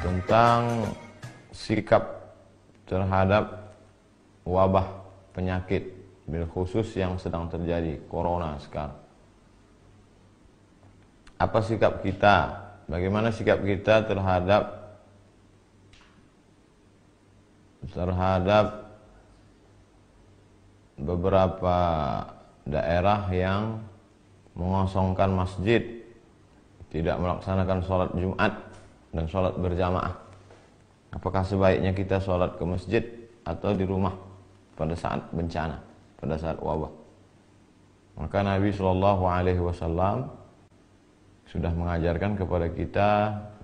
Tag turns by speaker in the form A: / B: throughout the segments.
A: tentang sikap terhadap wabah penyakit bil khusus yang sedang terjadi corona sekarang. Apa sikap kita? Bagaimana sikap kita terhadap terhadap beberapa daerah yang mengosongkan masjid, tidak melaksanakan sholat Jumat dan sholat berjamaah. Apakah sebaiknya kita sholat ke masjid atau di rumah pada saat bencana, pada saat wabah? Maka Nabi Shallallahu Alaihi Wasallam sudah mengajarkan kepada kita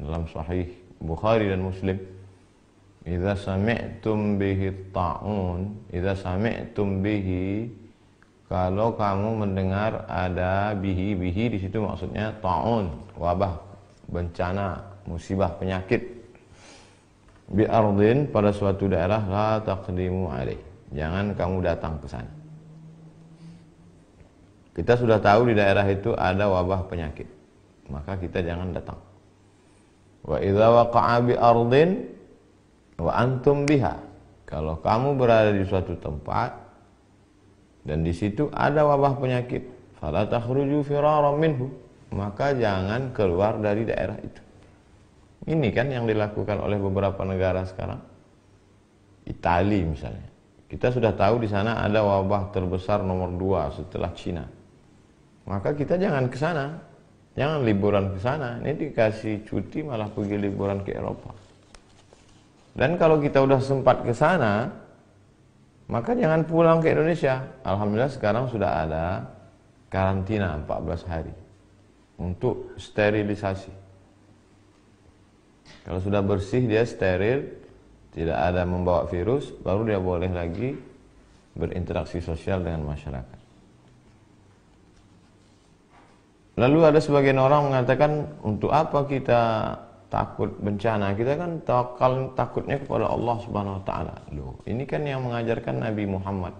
A: dalam Sahih Bukhari dan Muslim. Idza sami'tum bihi ta'un, idza sami'tum bihi kalau kamu mendengar ada bihi bihi di situ maksudnya taun wabah bencana musibah, penyakit. Bi ardin pada suatu daerah la taqdimu alaih. Jangan kamu datang ke sana. Kita sudah tahu di daerah itu ada wabah penyakit. Maka kita jangan datang. Wa idza waqa'a bi ardin wa antum biha. Kalau kamu berada di suatu tempat dan di situ ada wabah penyakit, fala takhruju firaran minhu. Maka jangan keluar dari daerah itu. Ini kan yang dilakukan oleh beberapa negara sekarang. Itali misalnya. Kita sudah tahu di sana ada wabah terbesar nomor dua setelah Cina. Maka kita jangan ke sana. Jangan liburan ke sana. Ini dikasih cuti malah pergi liburan ke Eropa. Dan kalau kita udah sempat ke sana, maka jangan pulang ke Indonesia. Alhamdulillah sekarang sudah ada karantina 14 hari untuk sterilisasi. Kalau sudah bersih dia steril, tidak ada membawa virus, baru dia boleh lagi berinteraksi sosial dengan masyarakat. Lalu ada sebagian orang mengatakan untuk apa kita takut bencana? Kita kan takal takutnya kepada Allah Subhanahu wa taala. Loh, ini kan yang mengajarkan Nabi Muhammad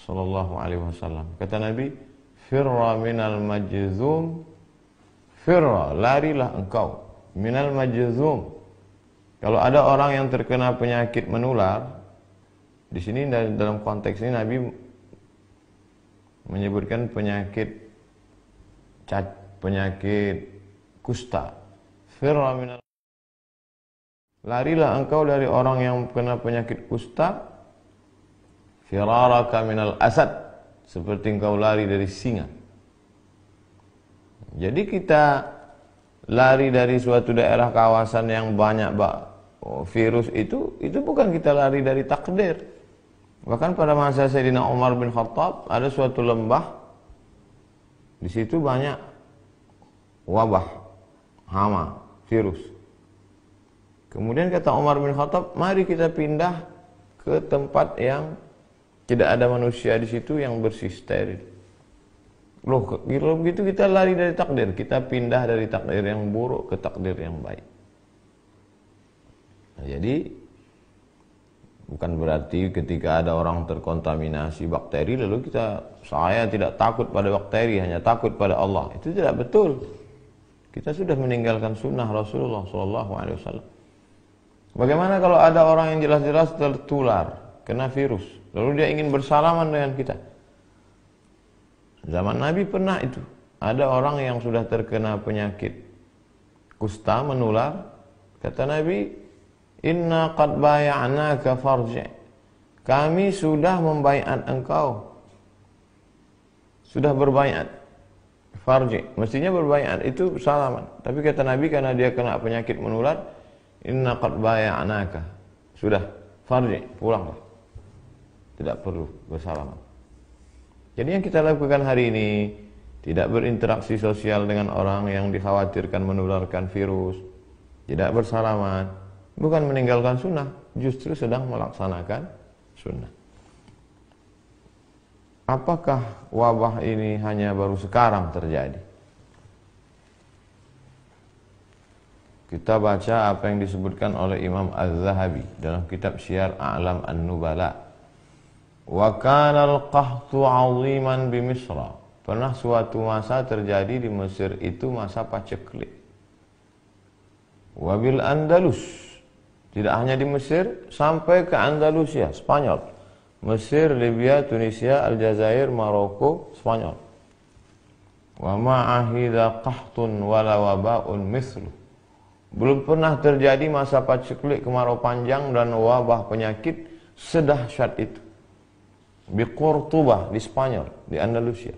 A: sallallahu alaihi wasallam. Kata Nabi, "Firra minal majzum, firra, larilah engkau minal majzum. Kalau ada orang yang terkena penyakit menular, di sini dalam konteks ini Nabi menyebutkan penyakit cat, penyakit kusta. Firra minal Larilah engkau dari orang yang kena penyakit kusta. Firaraka minal asad. Seperti engkau lari dari singa. Jadi kita lari dari suatu daerah kawasan yang banyak bak virus itu itu bukan kita lari dari takdir bahkan pada masa Sayyidina Umar bin Khattab ada suatu lembah di situ banyak wabah hama virus kemudian kata Umar bin Khattab mari kita pindah ke tempat yang tidak ada manusia di situ yang bersih steril Loh, kalau gitu? begitu kita lari dari takdir. Kita pindah dari takdir yang buruk ke takdir yang baik. Nah, jadi, bukan berarti ketika ada orang terkontaminasi bakteri, lalu kita, saya tidak takut pada bakteri, hanya takut pada Allah. Itu tidak betul. Kita sudah meninggalkan sunnah Rasulullah SAW. Bagaimana kalau ada orang yang jelas-jelas tertular, kena virus, lalu dia ingin bersalaman dengan kita? Zaman Nabi pernah itu. Ada orang yang sudah terkena penyakit kusta menular. Kata Nabi, "Inna qad bay'anaka farji'." Kami sudah membayat engkau. Sudah berbayat Farji. Mestinya berbayat itu salaman. Tapi kata Nabi karena dia kena penyakit menular, "Inna qad bay'anaka." Sudah, farji, pulanglah. Tidak perlu bersalaman. Jadi yang kita lakukan hari ini tidak berinteraksi sosial dengan orang yang dikhawatirkan menularkan virus, tidak bersalaman, bukan meninggalkan sunnah, justru sedang melaksanakan sunnah. Apakah wabah ini hanya baru sekarang terjadi? Kita baca apa yang disebutkan oleh Imam Az-Zahabi dalam kitab Syiar A'lam An-Nubala Wa kana al-qahtu 'aziman bi Misr. Pernah suatu masa terjadi di Mesir itu masa paceklik. Wabil Andalus. Tidak hanya di Mesir, sampai ke Andalusia, ya, Spanyol. Mesir, Libya, Tunisia, Aljazair, Maroko, Spanyol. Wa ma'ahida qahtun wala waba'un mislu. Belum pernah terjadi masa paceklik kemarau panjang dan wabah penyakit sedahsyat itu di Qurtubah di Spanyol, di Andalusia.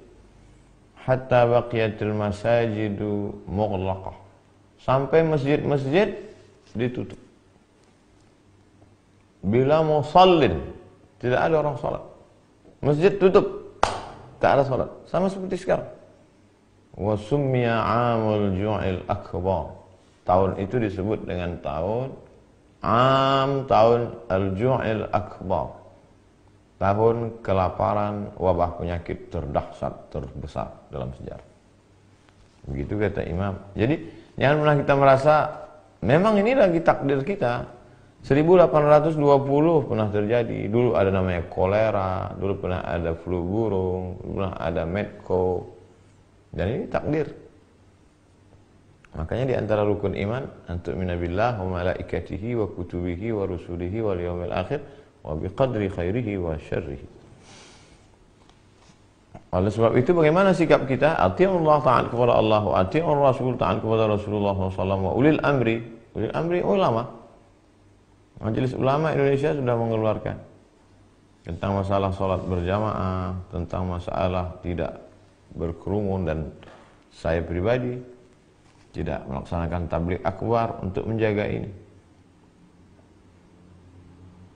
A: Hatta baqiyatil masajidu mughlaqah. Sampai masjid-masjid ditutup. Bila musallin, tidak ada orang salat. Masjid tutup. Tak ada salat. Sama seperti sekarang. Wa summiya 'amul ju'il akbar. Tahun itu disebut dengan tahun 'am tahun al-ju'il akbar tahun kelaparan wabah penyakit terdahsyat terbesar dalam sejarah. Begitu kata imam. Jadi jangan pernah kita merasa memang ini lagi takdir kita. 1820 pernah terjadi. Dulu ada namanya kolera, dulu pernah ada flu burung, dulu pernah ada medco. Dan ini takdir. Makanya di antara rukun iman, untuk minabillah wa malaikatihi wa kutubihi wa rusulihi wal yaumil akhir, wa biqadri khairihi wa syarrihi oleh sebab itu bagaimana sikap kita Allah taala, kepada Allah ati'un rasul taala, kepada Rasulullah SAW wa ulil amri ulil amri ulama Majelis Ulama Indonesia sudah mengeluarkan tentang masalah sholat berjamaah, tentang masalah tidak berkerumun dan saya pribadi tidak melaksanakan tablik akbar untuk menjaga ini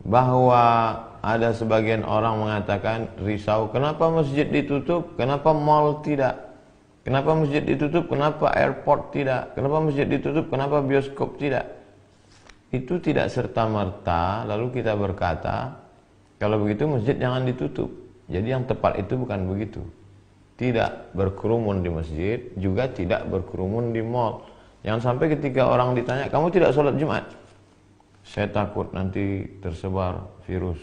A: bahwa ada sebagian orang mengatakan risau kenapa masjid ditutup kenapa mall tidak kenapa masjid ditutup kenapa airport tidak kenapa masjid ditutup kenapa bioskop tidak itu tidak serta merta lalu kita berkata kalau begitu masjid jangan ditutup jadi yang tepat itu bukan begitu tidak berkerumun di masjid juga tidak berkerumun di mall jangan sampai ketika orang ditanya kamu tidak sholat jumat saya takut nanti tersebar virus.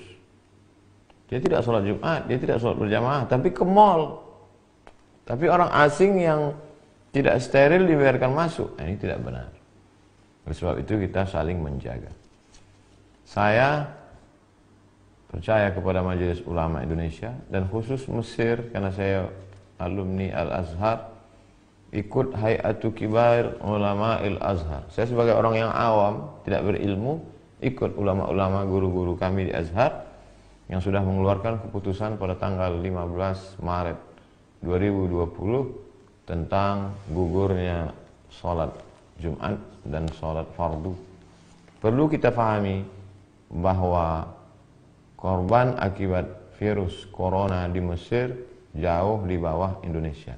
A: Dia tidak sholat Jumat, dia tidak sholat berjamaah, tapi ke mall. Tapi orang asing yang tidak steril dibiarkan masuk. Nah, ini tidak benar. Oleh sebab itu kita saling menjaga. Saya percaya kepada Majelis Ulama Indonesia dan khusus Mesir karena saya alumni Al-Azhar ikut Hayatul Kibar Ulama Al-Azhar. Saya sebagai orang yang awam, tidak berilmu, ikut ulama-ulama guru-guru kami di Azhar yang sudah mengeluarkan keputusan pada tanggal 15 Maret 2020 tentang gugurnya sholat Jumat dan sholat fardu. Perlu kita pahami bahwa korban akibat virus corona di Mesir jauh di bawah Indonesia.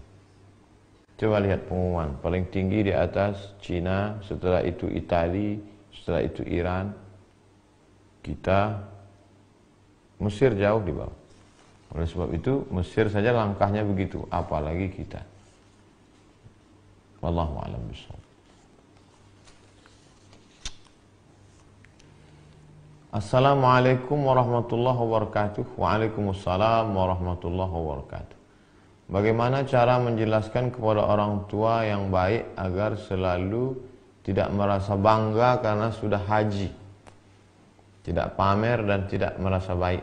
A: Coba lihat pengumuman, paling tinggi di atas Cina, setelah itu Italia, setelah itu Iran, kita Mesir jauh di bawah. Oleh sebab itu Mesir saja langkahnya begitu, apalagi kita. Wallahu a'lam bishawab. Assalamualaikum warahmatullahi wabarakatuh. Waalaikumsalam warahmatullahi wabarakatuh. Bagaimana cara menjelaskan kepada orang tua yang baik agar selalu tidak merasa bangga karena sudah haji? tidak pamer dan tidak merasa baik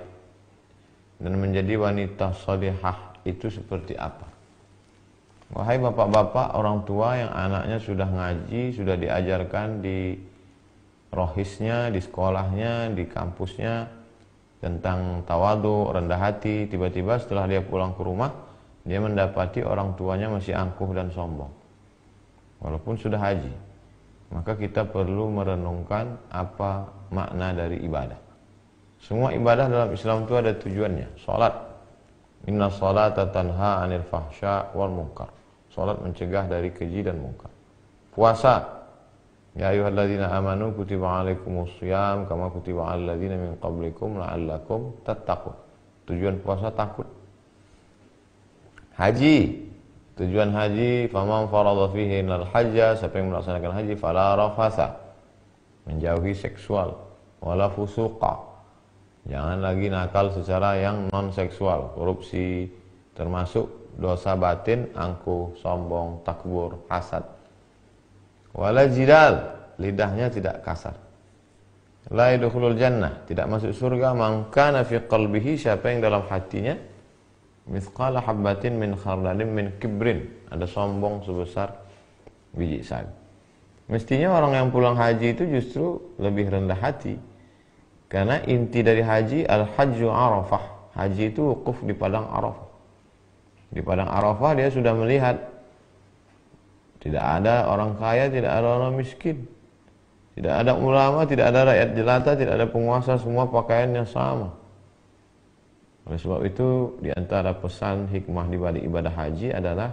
A: dan menjadi wanita solehah itu seperti apa wahai bapak-bapak orang tua yang anaknya sudah ngaji sudah diajarkan di rohisnya di sekolahnya di kampusnya tentang tawadu rendah hati tiba-tiba setelah dia pulang ke rumah dia mendapati orang tuanya masih angkuh dan sombong walaupun sudah haji maka kita perlu merenungkan apa makna dari ibadah. Semua ibadah dalam Islam itu ada tujuannya. Salat. Inna salata tanha anil fahsya wal munkar. Salat mencegah dari keji dan munkar. Puasa. Ya ayyuhalladzina amanu kutiba alaikumus kama kutiba alal min qablikum la'allakum tattaqun. Tujuan puasa takut. Haji. Tujuan haji, faman farada fihi al hajja, siapa yang melaksanakan haji, fala rafasa. Menjauhi seksual, wala fusuqa. Jangan lagi nakal secara yang non seksual, korupsi, termasuk dosa batin, angkuh, sombong, takbur, hasad. Wala jidal, lidahnya tidak kasar. La yadkhulul jannah, tidak masuk surga man kana fi qalbihi siapa yang dalam hatinya Mithqala habbatin min khardalin min kibrin. Ada sombong sebesar biji sagu. Mestinya orang yang pulang haji itu justru lebih rendah hati. Karena inti dari haji al-hajju arafah. Haji itu wukuf di padang arafah. Di padang arafah dia sudah melihat tidak ada orang kaya, tidak ada orang miskin. Tidak ada ulama, tidak ada rakyat jelata, tidak ada penguasa, semua pakaiannya sama. Oleh sebab itu di antara pesan hikmah di balik ibadah haji adalah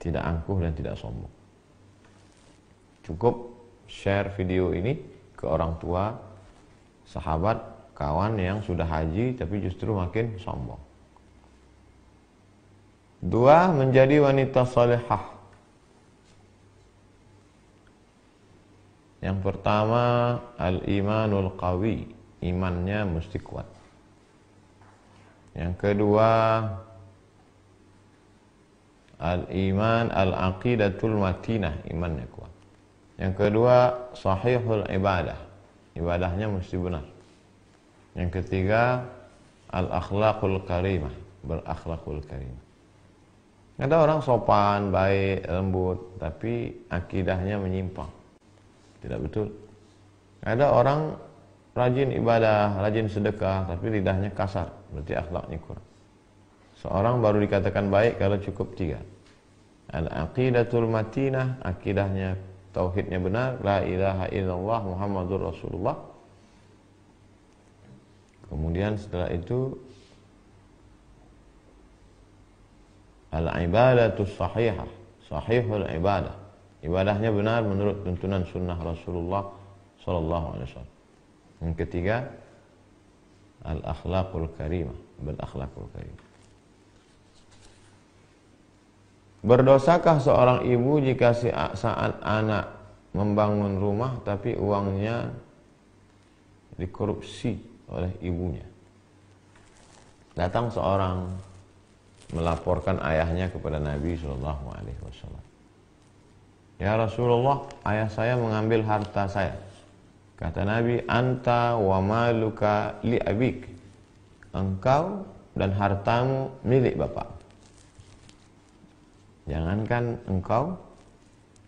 A: tidak angkuh dan tidak sombong. Cukup share video ini ke orang tua, sahabat, kawan yang sudah haji tapi justru makin sombong. Dua, menjadi wanita salehah. Yang pertama, al-imanul qawi. Imannya mesti kuat. Yang kedua Al-iman al-aqidatul matinah Imannya kuat Yang kedua Sahihul ibadah Ibadahnya mesti benar Yang ketiga Al-akhlaqul karimah Berakhlaqul karimah Ada orang sopan, baik, lembut Tapi akidahnya menyimpang Tidak betul Ada orang rajin ibadah, rajin sedekah Tapi lidahnya kasar berarti akhlaknya kurang seorang baru dikatakan baik kalau cukup tiga al aqidatul matinah akidahnya tauhidnya benar la ilaha illallah muhammadur rasulullah kemudian setelah itu al ibadatus sahihah sahihul ibadah ibadahnya benar menurut tuntunan sunnah Rasulullah sallallahu alaihi wasallam yang ketiga al akhlaqul karimah bil akhlaqul karimah Berdosakah seorang ibu jika saat anak membangun rumah tapi uangnya dikorupsi oleh ibunya? Datang seorang melaporkan ayahnya kepada Nabi Shallallahu Alaihi Wasallam. Ya Rasulullah, ayah saya mengambil harta saya. Kata Nabi, anta wa maluka li abik. Engkau dan hartamu milik bapak. Jangankan engkau,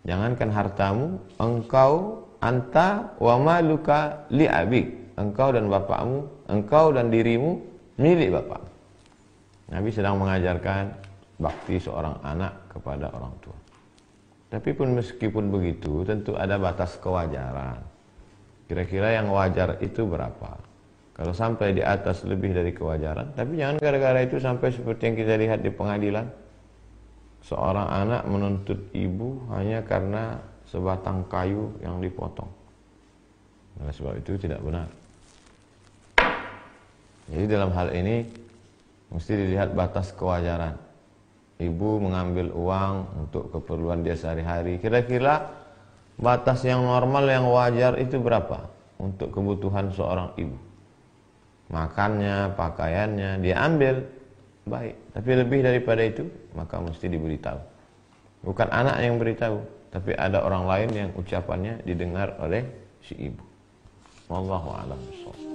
A: jangankan hartamu, engkau anta wa maluka li abik. Engkau dan bapakmu, engkau dan dirimu milik bapak. Nabi sedang mengajarkan bakti seorang anak kepada orang tua. Tapi pun meskipun begitu, tentu ada batas kewajaran Kira-kira yang wajar itu berapa? Kalau sampai di atas lebih dari kewajaran, tapi jangan gara-gara itu sampai seperti yang kita lihat di pengadilan. Seorang anak menuntut ibu hanya karena sebatang kayu yang dipotong. Oleh sebab itu tidak benar. Jadi dalam hal ini mesti dilihat batas kewajaran. Ibu mengambil uang untuk keperluan dia sehari-hari. Kira-kira batas yang normal yang wajar itu berapa untuk kebutuhan seorang ibu makannya pakaiannya dia ambil baik tapi lebih daripada itu maka mesti diberitahu bukan anak yang beritahu tapi ada orang lain yang ucapannya didengar oleh si ibu wallahu a'lam